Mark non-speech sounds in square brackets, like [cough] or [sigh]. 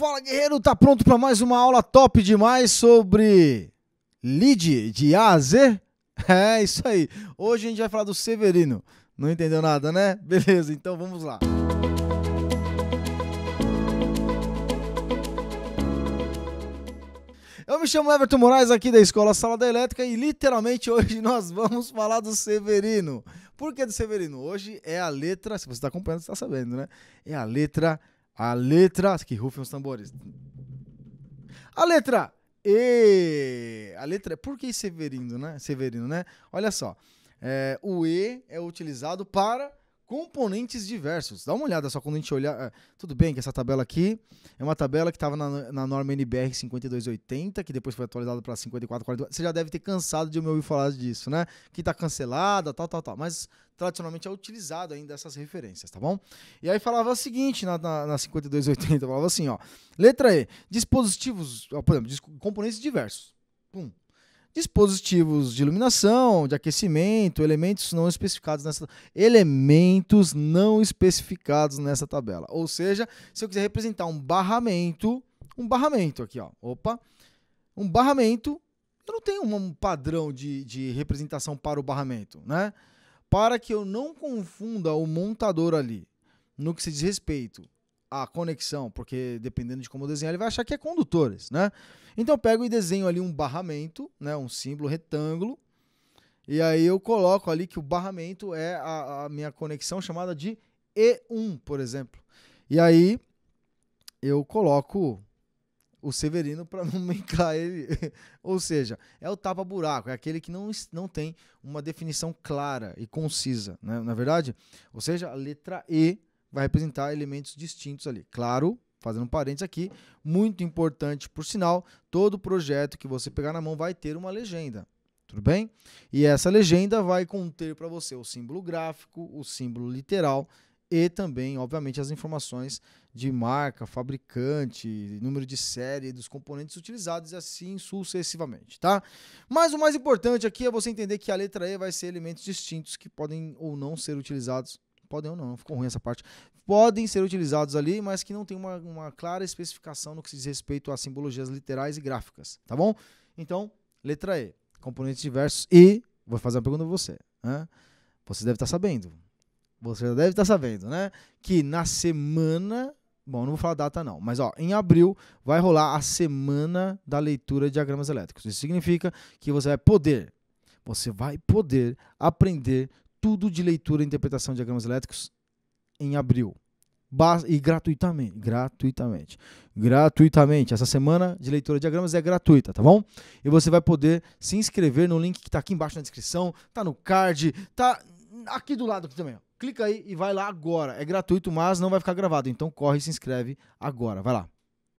Fala guerreiro, tá pronto para mais uma aula top demais sobre lead de A a Z? [laughs] É isso aí. Hoje a gente vai falar do Severino. Não entendeu nada, né? [laughs] Beleza, então vamos lá. Eu me chamo Everton Moraes aqui da Escola Sala da Elétrica e literalmente hoje [laughs] nós vamos falar do Severino. Por que do Severino? Hoje é a letra, se você está acompanhando, você está sabendo, né? É a letra a letra. Que rufem os tambores. A letra E. A letra. Por que Severino, né? Severino, né? Olha só. É, o E é utilizado para Componentes diversos. Dá uma olhada só quando a gente olhar. Eh, tudo bem que essa tabela aqui é uma tabela que estava na, na, norma NBR 5280, que depois foi atualizada para 5442. Você já deve ter cansado de me ouvir falar disso, né? Que está cancelada, tal, tal, tal. Mas tradicionalmente é utilizado ainda essas referências, tá bom? E aí falava o seguinte na, na, na 5280, falava assim, ó. Letra E, dispositivos, por exemplo, componentes diversos. Pum dispositivos de iluminação, de aquecimento, elementos não especificados nessa elementos não especificados nessa tabela. Ou seja, se eu quiser representar um barramento, um barramento aqui, ó, opa, um barramento, eu não tenho um padrão de, de representação para o barramento, né? Para que eu não confunda o montador ali no que se diz respeito a conexão, porque dependendo de como desenhar, ele vai achar que é condutores, né? Então eu pego e desenho ali um barramento, né, um símbolo retângulo, e aí eu coloco ali que o barramento é a, a minha conexão chamada de E1, por exemplo. E aí eu coloco o Severino para não [laughs] nomenclar ele. [laughs] Ou seja, é o tapa-buraco, é aquele que não, não tem uma definição clara e concisa, né? na verdade? Ou seja, a letra E vai representar elementos distintos ali. Claro, fazendo um parênteses aqui, muito importante, por sinal, todo projeto que você pegar na mão vai ter uma legenda. Tudo bem? E essa legenda vai conter para você o símbolo gráfico, o símbolo literal e também, obviamente, as informações de marca, fabricante, número de série dos componentes utilizados e assim sucessivamente, tá? Mas o mais importante aqui é você entender que a letra E vai ser elementos distintos que podem ou não ser utilizados podem ou não, ficou ruim essa parte, podem ser utilizados ali, mas que não tem uma, uma clara especificação no que se diz respeito a simbologias literais e gráficas, tá bom? Então, letra E, componentes diversos e, vou fazer uma pergunta para você, né? você deve estar tá sabendo, você já deve estar tá sabendo, né? Que na semana Bom, não vou falar data não, mas ó, em abril vai rolar a semana da leitura de diagramas elétricos. Isso significa que você vai poder, você vai poder aprender tudo de leitura e interpretação de diagramas elétricos em abril. Ba e gratuitamente, gratuitamente, gratuitamente. Essa semana de leitura de diagramas é gratuita, tá bom? E você vai poder se inscrever no link que está aqui embaixo na descrição, tá no card, tá aqui do lado aqui também. Clica aí e vai lá agora. É gratuito, mas não vai ficar gravado. Então corre e se inscreve agora. Vai lá.